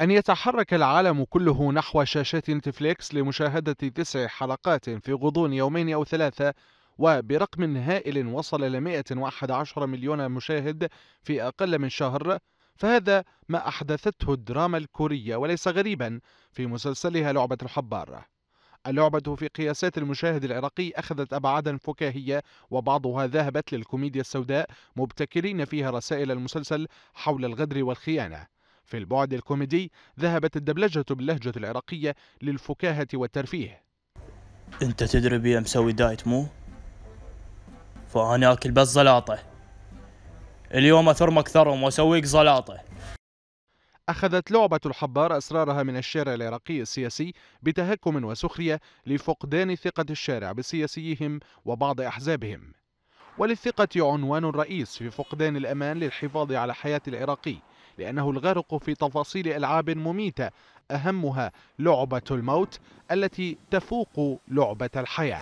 أن يتحرك العالم كله نحو شاشات نتفليكس لمشاهدة تسع حلقات في غضون يومين أو ثلاثة وبرقم هائل وصل إلى 111 مليون مشاهد في أقل من شهر فهذا ما أحدثته الدراما الكورية وليس غريبا في مسلسلها لعبة الحبار اللعبة في قياسات المشاهد العراقي أخذت أبعادا فكاهية وبعضها ذهبت للكوميديا السوداء مبتكرين فيها رسائل المسلسل حول الغدر والخيانة في البعد الكوميدي ذهبت الدبلجة باللهجة العراقية للفكاهة والترفيه انت تدري بي مسوي دايت مو؟ فانا اكل بس زلاطة اليوم اثرمك ثرم واسويك زلاطة أخذت لعبة الحبار أسرارها من الشارع العراقي السياسي بتهكم وسخرية لفقدان ثقة الشارع بسياسيهم وبعض أحزابهم وللثقة عنوان رئيس في فقدان الأمان للحفاظ على حياة العراقي لأنه الغرق في تفاصيل ألعاب مميتة أهمها لعبة الموت التي تفوق لعبة الحياة